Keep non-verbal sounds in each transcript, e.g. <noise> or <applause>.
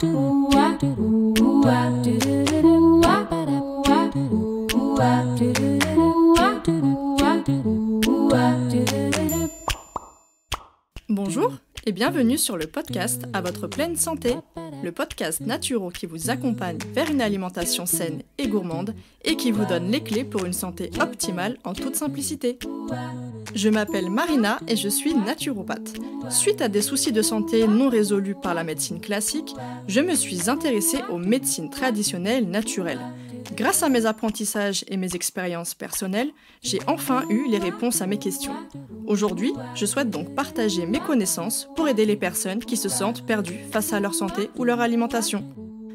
Bonjour et bienvenue sur le podcast À votre pleine santé, le podcast naturel qui vous accompagne vers une alimentation saine et gourmande et qui vous donne les clés pour une santé optimale en toute simplicité. Je m'appelle Marina et je suis naturopathe. Suite à des soucis de santé non résolus par la médecine classique, je me suis intéressée aux médecines traditionnelles naturelles. Grâce à mes apprentissages et mes expériences personnelles, j'ai enfin eu les réponses à mes questions. Aujourd'hui, je souhaite donc partager mes connaissances pour aider les personnes qui se sentent perdues face à leur santé ou leur alimentation.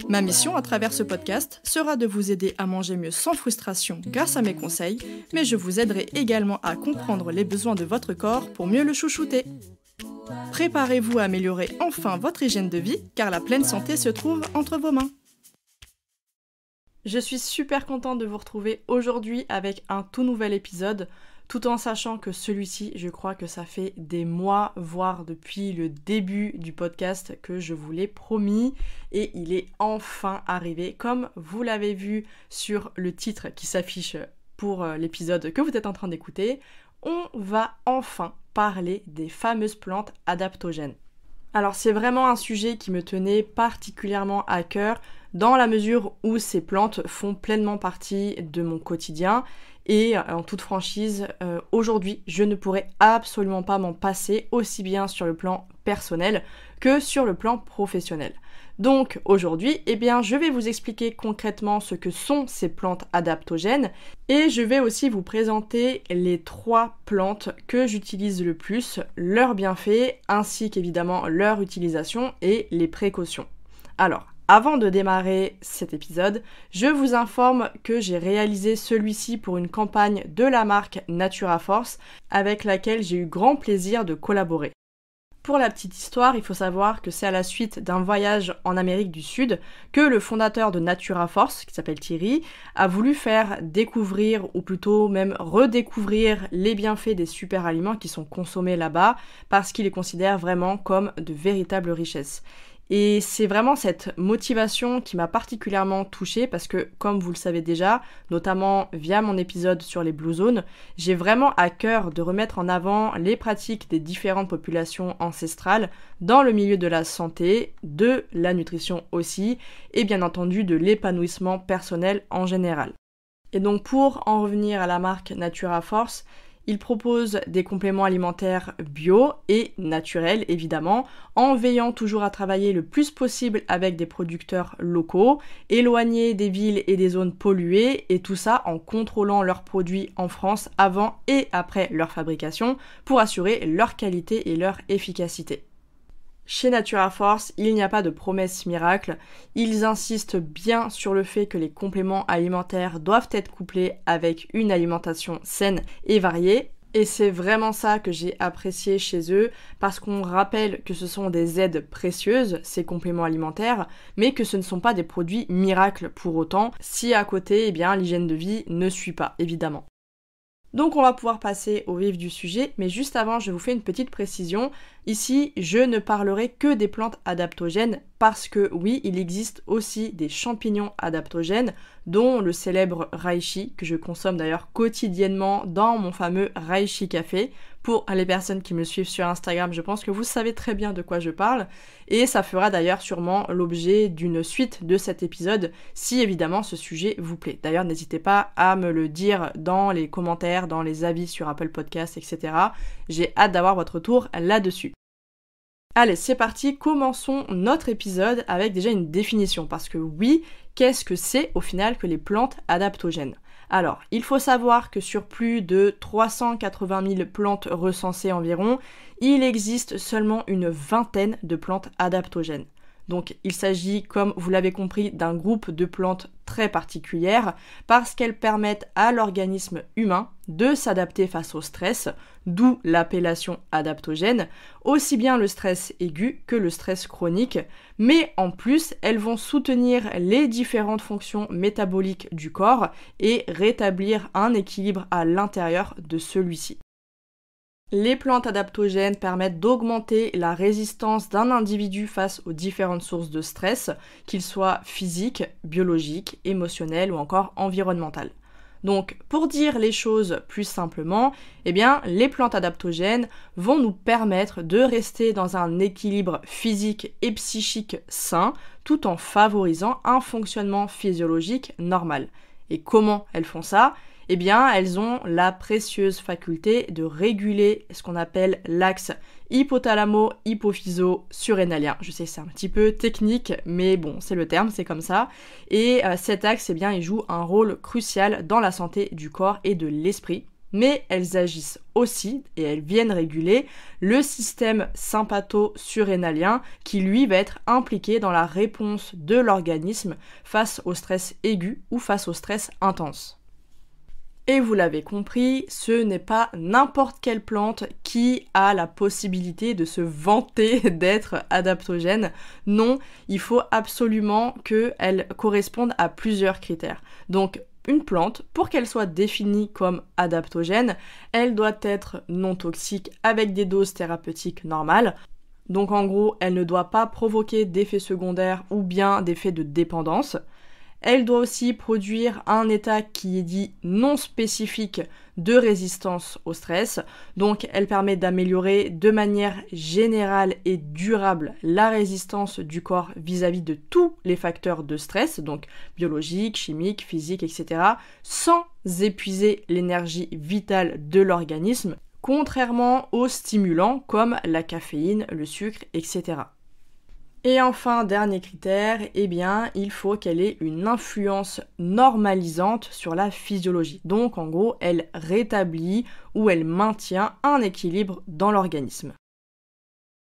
Ma mission à travers ce podcast sera de vous aider à manger mieux sans frustration grâce à mes conseils, mais je vous aiderai également à comprendre les besoins de votre corps pour mieux le chouchouter. Préparez-vous à améliorer enfin votre hygiène de vie car la pleine santé se trouve entre vos mains. Je suis super contente de vous retrouver aujourd'hui avec un tout nouvel épisode tout en sachant que celui-ci, je crois que ça fait des mois, voire depuis le début du podcast que je vous l'ai promis, et il est enfin arrivé, comme vous l'avez vu sur le titre qui s'affiche pour euh, l'épisode que vous êtes en train d'écouter, on va enfin parler des fameuses plantes adaptogènes. Alors c'est vraiment un sujet qui me tenait particulièrement à cœur dans la mesure où ces plantes font pleinement partie de mon quotidien et euh, en toute franchise, euh, aujourd'hui, je ne pourrais absolument pas m'en passer, aussi bien sur le plan personnel que sur le plan professionnel. Donc aujourd'hui, eh bien, je vais vous expliquer concrètement ce que sont ces plantes adaptogènes et je vais aussi vous présenter les trois plantes que j'utilise le plus, leurs bienfaits ainsi qu'évidemment leur utilisation et les précautions. Alors, avant de démarrer cet épisode, je vous informe que j'ai réalisé celui-ci pour une campagne de la marque Natura Force avec laquelle j'ai eu grand plaisir de collaborer. Pour la petite histoire, il faut savoir que c'est à la suite d'un voyage en Amérique du Sud que le fondateur de Natura Force, qui s'appelle Thierry, a voulu faire découvrir ou plutôt même redécouvrir les bienfaits des super aliments qui sont consommés là-bas parce qu'il les considère vraiment comme de véritables richesses. Et c'est vraiment cette motivation qui m'a particulièrement touchée parce que, comme vous le savez déjà, notamment via mon épisode sur les Blue Zones, j'ai vraiment à cœur de remettre en avant les pratiques des différentes populations ancestrales dans le milieu de la santé, de la nutrition aussi, et bien entendu de l'épanouissement personnel en général. Et donc pour en revenir à la marque Natura Force, il propose des compléments alimentaires bio et naturels, évidemment, en veillant toujours à travailler le plus possible avec des producteurs locaux, éloignés des villes et des zones polluées, et tout ça en contrôlant leurs produits en France avant et après leur fabrication pour assurer leur qualité et leur efficacité. Chez Natura Force, il n'y a pas de promesses miracle. Ils insistent bien sur le fait que les compléments alimentaires doivent être couplés avec une alimentation saine et variée. Et c'est vraiment ça que j'ai apprécié chez eux, parce qu'on rappelle que ce sont des aides précieuses, ces compléments alimentaires, mais que ce ne sont pas des produits miracles pour autant, si à côté, eh bien, l'hygiène de vie ne suit pas, évidemment. Donc on va pouvoir passer au vif du sujet, mais juste avant, je vous fais une petite précision. Ici, je ne parlerai que des plantes adaptogènes parce que oui, il existe aussi des champignons adaptogènes, dont le célèbre Raichi, que je consomme d'ailleurs quotidiennement dans mon fameux Raichi café, pour les personnes qui me suivent sur Instagram, je pense que vous savez très bien de quoi je parle. Et ça fera d'ailleurs sûrement l'objet d'une suite de cet épisode, si évidemment ce sujet vous plaît. D'ailleurs, n'hésitez pas à me le dire dans les commentaires, dans les avis sur Apple Podcasts, etc. J'ai hâte d'avoir votre tour là-dessus. Allez, c'est parti, commençons notre épisode avec déjà une définition, parce que oui, qu'est-ce que c'est au final que les plantes adaptogènes alors, il faut savoir que sur plus de 380 000 plantes recensées environ, il existe seulement une vingtaine de plantes adaptogènes. Donc il s'agit, comme vous l'avez compris, d'un groupe de plantes très particulières parce qu'elles permettent à l'organisme humain de s'adapter face au stress, d'où l'appellation adaptogène, aussi bien le stress aigu que le stress chronique, mais en plus elles vont soutenir les différentes fonctions métaboliques du corps et rétablir un équilibre à l'intérieur de celui-ci. Les plantes adaptogènes permettent d'augmenter la résistance d'un individu face aux différentes sources de stress, qu'ils soient physiques, biologiques, émotionnels ou encore environnementales. Donc, pour dire les choses plus simplement, eh bien, les plantes adaptogènes vont nous permettre de rester dans un équilibre physique et psychique sain, tout en favorisant un fonctionnement physiologique normal. Et comment elles font ça eh bien elles ont la précieuse faculté de réguler ce qu'on appelle l'axe hypothalamo-hypophyso-surrénalien. Je sais c'est un petit peu technique, mais bon, c'est le terme, c'est comme ça. Et euh, cet axe, eh bien, il joue un rôle crucial dans la santé du corps et de l'esprit mais elles agissent aussi et elles viennent réguler le système sympatho-surrénalien qui lui va être impliqué dans la réponse de l'organisme face au stress aigu ou face au stress intense. Et vous l'avez compris, ce n'est pas n'importe quelle plante qui a la possibilité de se vanter <laughs> d'être adaptogène. Non, il faut absolument qu'elle corresponde à plusieurs critères. Donc une plante, pour qu'elle soit définie comme adaptogène, elle doit être non toxique avec des doses thérapeutiques normales. Donc en gros, elle ne doit pas provoquer d'effets secondaires ou bien d'effets de dépendance. Elle doit aussi produire un état qui est dit non spécifique de résistance au stress. Donc elle permet d'améliorer de manière générale et durable la résistance du corps vis-à-vis de tous les facteurs de stress, donc biologiques, chimiques, physiques, etc., sans épuiser l'énergie vitale de l'organisme, contrairement aux stimulants comme la caféine, le sucre, etc. Et enfin, dernier critère, eh bien, il faut qu'elle ait une influence normalisante sur la physiologie. Donc, en gros, elle rétablit ou elle maintient un équilibre dans l'organisme.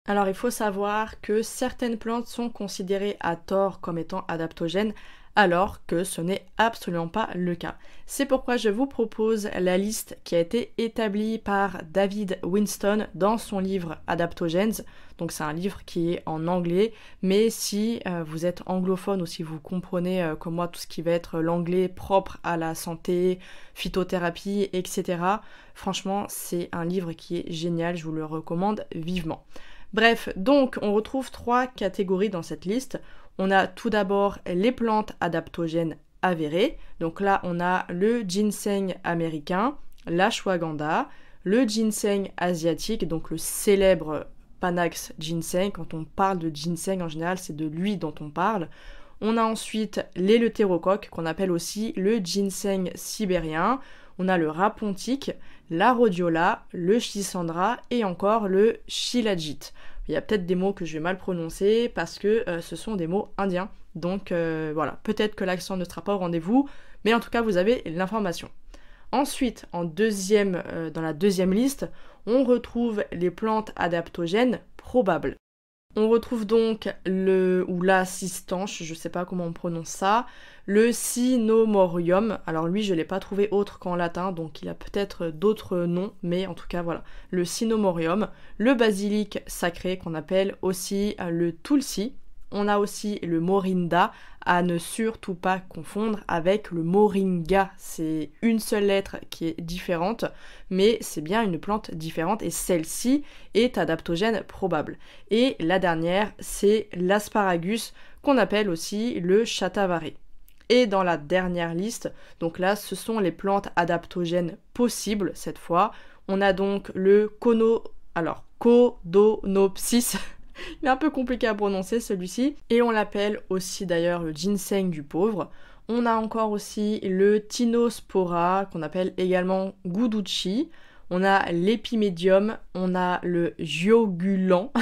Alors, il faut savoir que certaines plantes sont considérées à tort comme étant adaptogènes, alors que ce n'est absolument pas le cas. C'est pourquoi je vous propose la liste qui a été établie par David Winston dans son livre Adaptogènes », donc c'est un livre qui est en anglais, mais si euh, vous êtes anglophone ou si vous comprenez euh, comme moi tout ce qui va être l'anglais propre à la santé, phytothérapie, etc., franchement c'est un livre qui est génial, je vous le recommande vivement. Bref, donc on retrouve trois catégories dans cette liste. On a tout d'abord les plantes adaptogènes avérées. Donc là, on a le ginseng américain, l'ashwagandha, le ginseng asiatique, donc le célèbre Panax ginseng. Quand on parle de ginseng en général, c'est de lui dont on parle. On a ensuite les l'éleutérocoque qu'on appelle aussi le ginseng sibérien. On a le rapontique, la rhodiola, le schisandra et encore le shilajit. Il y a peut-être des mots que je vais mal prononcer parce que euh, ce sont des mots indiens. Donc euh, voilà, peut-être que l'accent ne sera pas au rendez-vous, mais en tout cas vous avez l'information. Ensuite, en deuxième, euh, dans la deuxième liste, on retrouve les plantes adaptogènes probables. On retrouve donc le ou l'assistanche, je ne sais pas comment on prononce ça, le cynomorium. Alors lui, je l'ai pas trouvé autre qu'en latin, donc il a peut-être d'autres noms, mais en tout cas voilà, le cynomorium, le basilic sacré qu'on appelle aussi le tulsi on a aussi le morinda à ne surtout pas confondre avec le moringa. C'est une seule lettre qui est différente, mais c'est bien une plante différente et celle-ci est adaptogène probable. Et la dernière, c'est l'asparagus qu'on appelle aussi le chatavaré. Et dans la dernière liste, donc là ce sont les plantes adaptogènes possibles cette fois. On a donc le cono... alors Codonopsis <laughs> Il est un peu compliqué à prononcer celui-ci. Et on l'appelle aussi d'ailleurs le ginseng du pauvre. On a encore aussi le Tinospora, qu'on appelle également Guduchi. On a l'épimédium, on a le <laughs> Giogulan,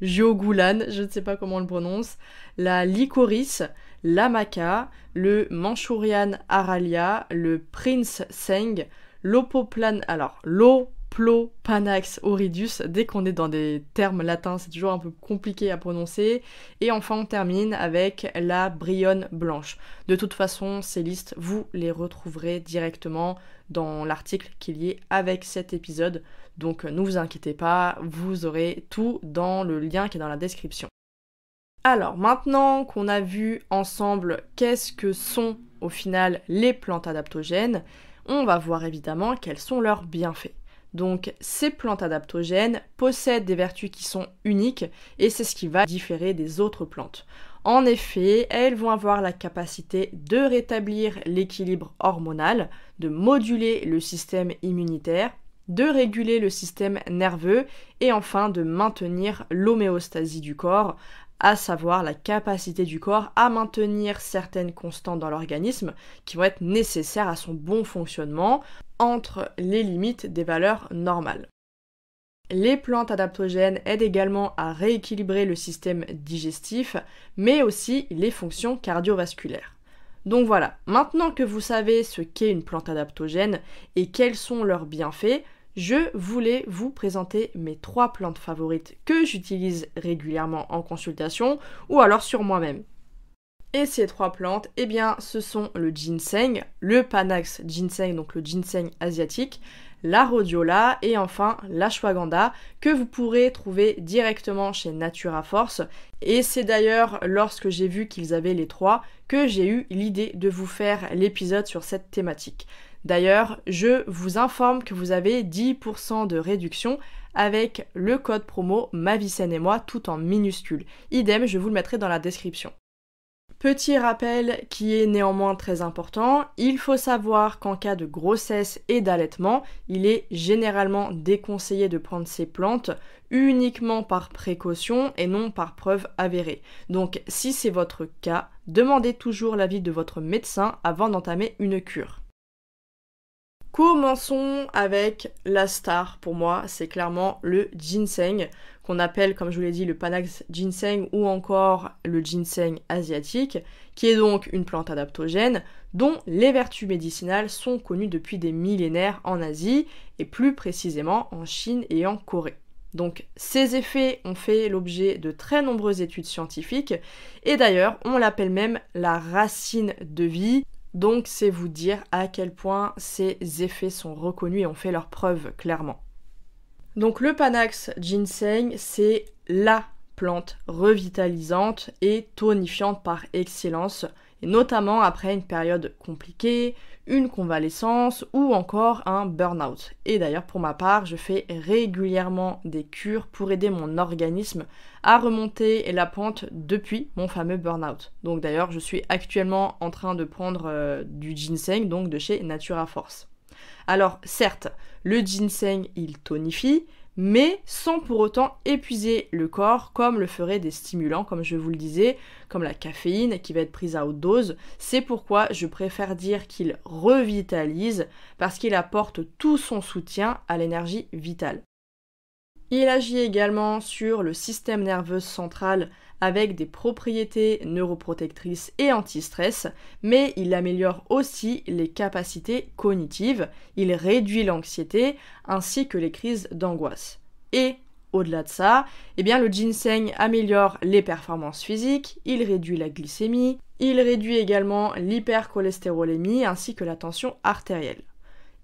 je ne sais pas comment on le prononce, la licorice, l'amaka, le Manchurian aralia, le Prince Seng, l'opoplane, alors l'eau Plo Panax Auridus. Dès qu'on est dans des termes latins, c'est toujours un peu compliqué à prononcer. Et enfin, on termine avec la Brionne blanche. De toute façon, ces listes, vous les retrouverez directement dans l'article qui est lié avec cet épisode. Donc ne vous inquiétez pas, vous aurez tout dans le lien qui est dans la description. Alors maintenant qu'on a vu ensemble qu'est-ce que sont au final les plantes adaptogènes, on va voir évidemment quels sont leurs bienfaits. Donc ces plantes adaptogènes possèdent des vertus qui sont uniques et c'est ce qui va différer des autres plantes. En effet, elles vont avoir la capacité de rétablir l'équilibre hormonal, de moduler le système immunitaire, de réguler le système nerveux et enfin de maintenir l'homéostasie du corps, à savoir la capacité du corps à maintenir certaines constantes dans l'organisme qui vont être nécessaires à son bon fonctionnement entre les limites des valeurs normales. Les plantes adaptogènes aident également à rééquilibrer le système digestif, mais aussi les fonctions cardiovasculaires. Donc voilà, maintenant que vous savez ce qu'est une plante adaptogène et quels sont leurs bienfaits, je voulais vous présenter mes trois plantes favorites que j'utilise régulièrement en consultation ou alors sur moi-même. Et ces trois plantes, eh bien, ce sont le ginseng, le panax ginseng, donc le ginseng asiatique, la rhodiola et enfin la l'ashwagandha que vous pourrez trouver directement chez Natura Force. Et c'est d'ailleurs lorsque j'ai vu qu'ils avaient les trois que j'ai eu l'idée de vous faire l'épisode sur cette thématique. D'ailleurs, je vous informe que vous avez 10% de réduction avec le code promo ma et moi tout en minuscules. Idem, je vous le mettrai dans la description. Petit rappel qui est néanmoins très important, il faut savoir qu'en cas de grossesse et d'allaitement, il est généralement déconseillé de prendre ces plantes uniquement par précaution et non par preuve avérée. Donc si c'est votre cas, demandez toujours l'avis de votre médecin avant d'entamer une cure. Commençons avec la star pour moi, c'est clairement le ginseng appelle, comme je vous l'ai dit, le Panax ginseng ou encore le ginseng asiatique, qui est donc une plante adaptogène dont les vertus médicinales sont connues depuis des millénaires en Asie et plus précisément en Chine et en Corée. Donc ces effets ont fait l'objet de très nombreuses études scientifiques et d'ailleurs on l'appelle même la racine de vie. Donc c'est vous dire à quel point ces effets sont reconnus et ont fait leurs preuves clairement. Donc le Panax ginseng, c'est la plante revitalisante et tonifiante par excellence, et notamment après une période compliquée, une convalescence ou encore un burn-out. Et d'ailleurs pour ma part, je fais régulièrement des cures pour aider mon organisme à remonter la pente depuis mon fameux burn-out. Donc d'ailleurs, je suis actuellement en train de prendre euh, du ginseng donc de chez Natura Force. Alors certes, le ginseng, il tonifie, mais sans pour autant épuiser le corps comme le feraient des stimulants, comme je vous le disais, comme la caféine qui va être prise à haute dose. C'est pourquoi je préfère dire qu'il revitalise, parce qu'il apporte tout son soutien à l'énergie vitale. Il agit également sur le système nerveux central avec des propriétés neuroprotectrices et anti-stress, mais il améliore aussi les capacités cognitives, il réduit l'anxiété ainsi que les crises d'angoisse. Et au-delà de ça, eh bien le ginseng améliore les performances physiques, il réduit la glycémie, il réduit également l'hypercholestérolémie ainsi que la tension artérielle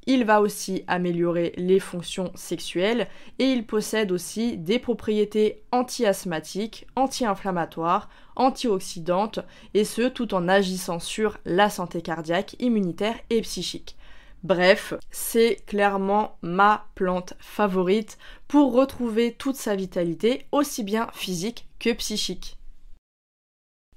il va aussi améliorer les fonctions sexuelles et il possède aussi des propriétés anti-asthmatiques, anti-inflammatoires, antioxydantes et ce tout en agissant sur la santé cardiaque, immunitaire et psychique. Bref, c'est clairement ma plante favorite pour retrouver toute sa vitalité aussi bien physique que psychique.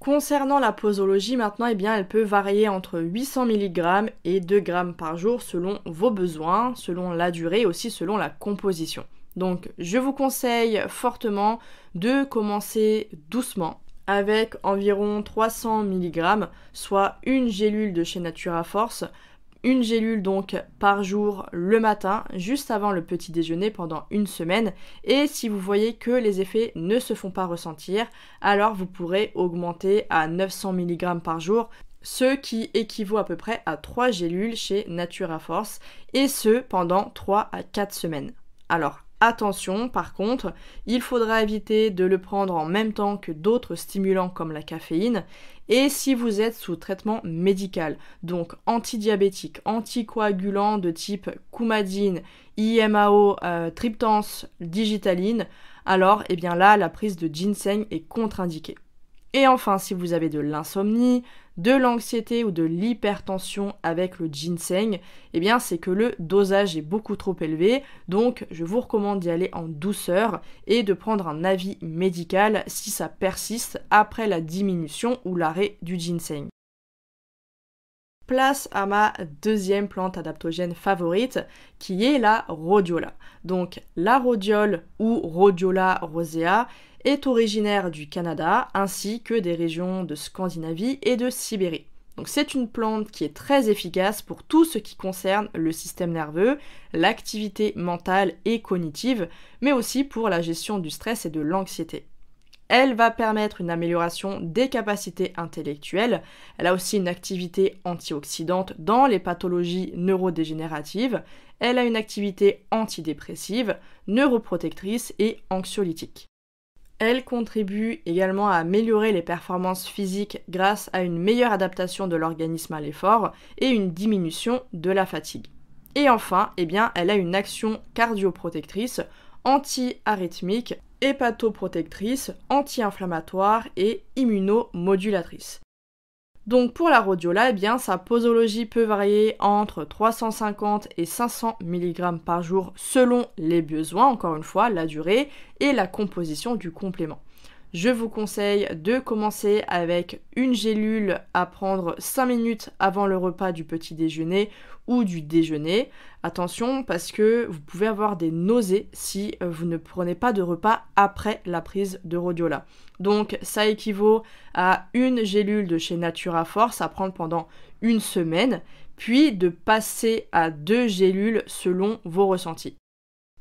Concernant la posologie, maintenant, eh bien, elle peut varier entre 800 mg et 2 g par jour selon vos besoins, selon la durée et aussi selon la composition. Donc, je vous conseille fortement de commencer doucement avec environ 300 mg, soit une gélule de chez Natura Force une gélule donc par jour le matin, juste avant le petit déjeuner pendant une semaine. Et si vous voyez que les effets ne se font pas ressentir, alors vous pourrez augmenter à 900 mg par jour, ce qui équivaut à peu près à 3 gélules chez Natura Force, et ce pendant 3 à 4 semaines. Alors, Attention, par contre, il faudra éviter de le prendre en même temps que d'autres stimulants comme la caféine et si vous êtes sous traitement médical, donc antidiabétique, anticoagulant de type coumadine, IMAO, euh, triptans, digitaline, alors eh bien là la prise de ginseng est contre-indiquée. Et enfin, si vous avez de l'insomnie, de l'anxiété ou de l'hypertension avec le ginseng, eh bien c'est que le dosage est beaucoup trop élevé. Donc je vous recommande d'y aller en douceur et de prendre un avis médical si ça persiste après la diminution ou l'arrêt du ginseng. Place à ma deuxième plante adaptogène favorite qui est la rhodiola. Donc la rhodiole ou rhodiola rosea, est originaire du Canada ainsi que des régions de Scandinavie et de Sibérie. Donc c'est une plante qui est très efficace pour tout ce qui concerne le système nerveux, l'activité mentale et cognitive, mais aussi pour la gestion du stress et de l'anxiété. Elle va permettre une amélioration des capacités intellectuelles. Elle a aussi une activité antioxydante dans les pathologies neurodégénératives. Elle a une activité antidépressive, neuroprotectrice et anxiolytique. Elle contribue également à améliorer les performances physiques grâce à une meilleure adaptation de l'organisme à l'effort et une diminution de la fatigue. Et enfin, eh bien, elle a une action cardioprotectrice, anti-arythmique, hépatoprotectrice, anti-inflammatoire et immunomodulatrice. Donc pour la rodiola, eh bien, sa posologie peut varier entre 350 et 500 mg par jour selon les besoins, encore une fois, la durée et la composition du complément je vous conseille de commencer avec une gélule à prendre 5 minutes avant le repas du petit déjeuner ou du déjeuner. Attention parce que vous pouvez avoir des nausées si vous ne prenez pas de repas après la prise de Rodiola. Donc ça équivaut à une gélule de chez Natura Force à prendre pendant une semaine, puis de passer à deux gélules selon vos ressentis.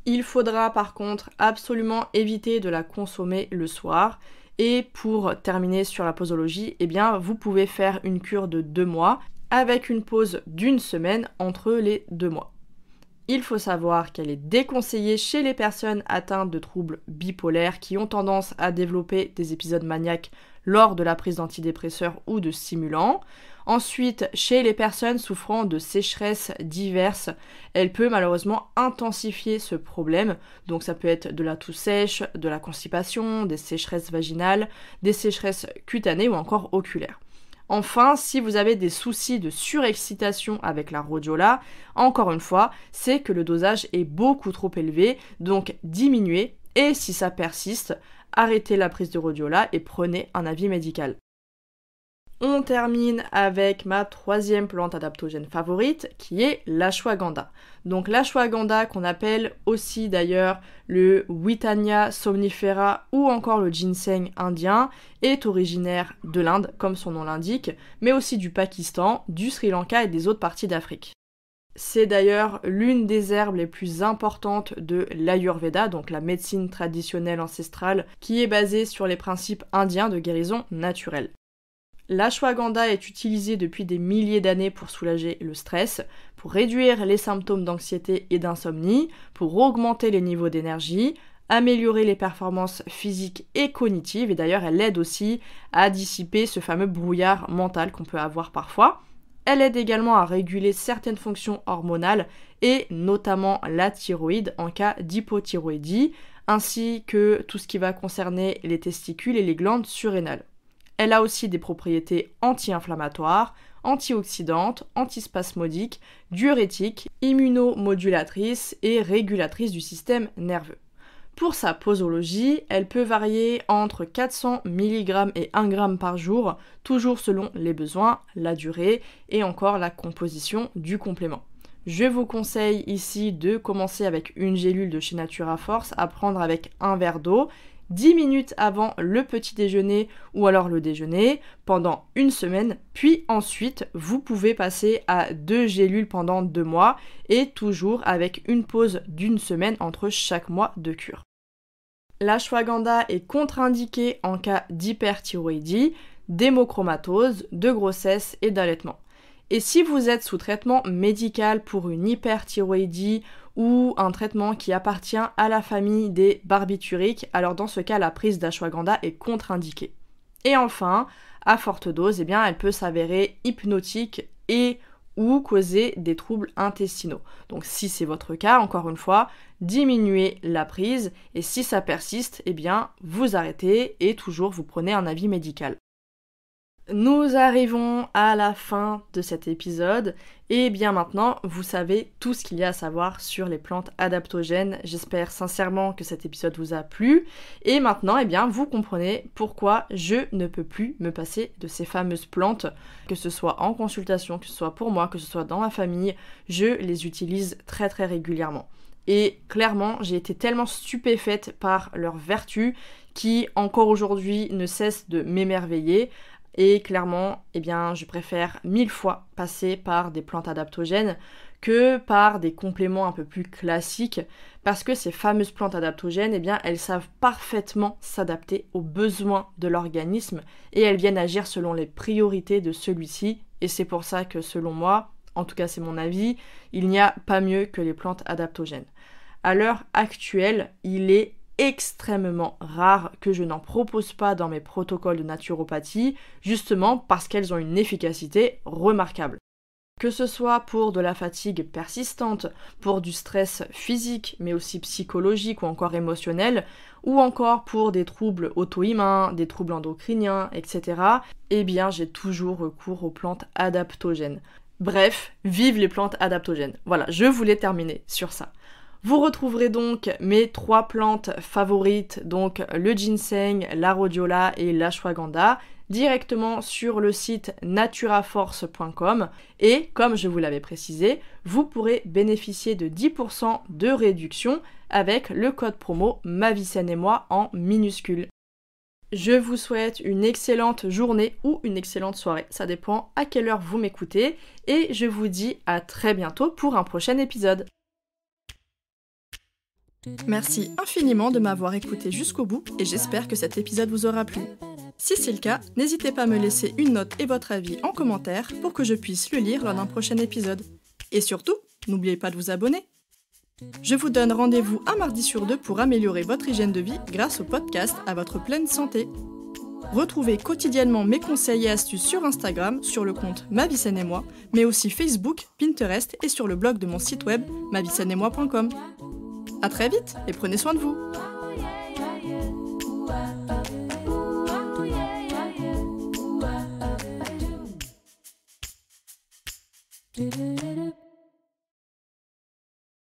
Il faudra par contre absolument éviter de la consommer le soir. Et pour terminer sur la posologie, eh bien, vous pouvez faire une cure de deux mois avec une pause d'une semaine entre les deux mois. Il faut savoir qu'elle est déconseillée chez les personnes atteintes de troubles bipolaires qui ont tendance à développer des épisodes maniaques lors de la prise d'antidépresseurs ou de stimulants. Ensuite, chez les personnes souffrant de sécheresses diverses, elle peut malheureusement intensifier ce problème. Donc ça peut être de la toux sèche, de la constipation, des sécheresses vaginales, des sécheresses cutanées ou encore oculaires. Enfin, si vous avez des soucis de surexcitation avec la rhodiola, encore une fois, c'est que le dosage est beaucoup trop élevé, donc diminuez et si ça persiste, arrêtez la prise de rhodiola et prenez un avis médical. On termine avec ma troisième plante adaptogène favorite qui est l'ashwagandha. Donc l'ashwagandha qu'on appelle aussi d'ailleurs le witania somnifera ou encore le ginseng indien est originaire de l'Inde comme son nom l'indique, mais aussi du Pakistan, du Sri Lanka et des autres parties d'Afrique. C'est d'ailleurs l'une des herbes les plus importantes de l'Ayurveda, donc la médecine traditionnelle ancestrale, qui est basée sur les principes indiens de guérison naturelle. L'ashwagandha est utilisée depuis des milliers d'années pour soulager le stress, pour réduire les symptômes d'anxiété et d'insomnie, pour augmenter les niveaux d'énergie, améliorer les performances physiques et cognitives, et d'ailleurs elle aide aussi à dissiper ce fameux brouillard mental qu'on peut avoir parfois. Elle aide également à réguler certaines fonctions hormonales et notamment la thyroïde en cas d'hypothyroïdie, ainsi que tout ce qui va concerner les testicules et les glandes surrénales. Elle a aussi des propriétés anti-inflammatoires, antioxydantes, antispasmodiques, diurétiques, immunomodulatrices et régulatrices du système nerveux. Pour sa posologie, elle peut varier entre 400 mg et 1 g par jour, toujours selon les besoins, la durée et encore la composition du complément. Je vous conseille ici de commencer avec une gélule de chez Natura Force à prendre avec un verre d'eau 10 minutes avant le petit déjeuner ou alors le déjeuner pendant une semaine, puis ensuite vous pouvez passer à deux gélules pendant deux mois et toujours avec une pause d'une semaine entre chaque mois de cure. L'ashwagandha est contre indiquée en cas d'hyperthyroïdie, d'hémochromatose, de grossesse et d'allaitement. Et si vous êtes sous traitement médical pour une hyperthyroïdie ou un traitement qui appartient à la famille des barbituriques, alors dans ce cas la prise d'ashwagandha est contre-indiquée. Et enfin, à forte dose, eh bien, elle peut s'avérer hypnotique et ou causer des troubles intestinaux. Donc si c'est votre cas, encore une fois, diminuez la prise et si ça persiste, eh bien vous arrêtez et toujours vous prenez un avis médical. Nous arrivons à la fin de cet épisode et bien maintenant vous savez tout ce qu'il y a à savoir sur les plantes adaptogènes. J'espère sincèrement que cet épisode vous a plu et maintenant eh bien vous comprenez pourquoi je ne peux plus me passer de ces fameuses plantes que ce soit en consultation, que ce soit pour moi, que ce soit dans ma famille, je les utilise très très régulièrement. Et clairement, j'ai été tellement stupéfaite par leurs vertus qui, encore aujourd'hui, ne cessent de m'émerveiller. Et clairement, eh bien, je préfère mille fois passer par des plantes adaptogènes que par des compléments un peu plus classiques, parce que ces fameuses plantes adaptogènes, eh bien, elles savent parfaitement s'adapter aux besoins de l'organisme et elles viennent agir selon les priorités de celui-ci. Et c'est pour ça que, selon moi, en tout cas c'est mon avis, il n'y a pas mieux que les plantes adaptogènes. À l'heure actuelle, il est extrêmement rares que je n'en propose pas dans mes protocoles de naturopathie, justement parce qu'elles ont une efficacité remarquable. Que ce soit pour de la fatigue persistante, pour du stress physique mais aussi psychologique ou encore émotionnel, ou encore pour des troubles auto humains des troubles endocriniens, etc., eh bien j'ai toujours recours aux plantes adaptogènes. Bref, vive les plantes adaptogènes. Voilà, je voulais terminer sur ça. Vous retrouverez donc mes trois plantes favorites, donc le ginseng, la rhodiola et l'ashwagandha, directement sur le site naturaforce.com et comme je vous l'avais précisé, vous pourrez bénéficier de 10% de réduction avec le code promo Mavicène et moi en minuscule. Je vous souhaite une excellente journée ou une excellente soirée, ça dépend à quelle heure vous m'écoutez et je vous dis à très bientôt pour un prochain épisode. Merci infiniment de m'avoir écouté jusqu'au bout et j'espère que cet épisode vous aura plu. Si c'est le cas, n'hésitez pas à me laisser une note et votre avis en commentaire pour que je puisse le lire lors d'un prochain épisode. Et surtout, n'oubliez pas de vous abonner. Je vous donne rendez-vous un mardi sur deux pour améliorer votre hygiène de vie grâce au podcast à votre pleine santé. Retrouvez quotidiennement mes conseils et astuces sur Instagram, sur le compte Ma et Moi, mais aussi Facebook, Pinterest et sur le blog de mon site web mavisaine-et-moi.com. À très vite et prenez soin de vous.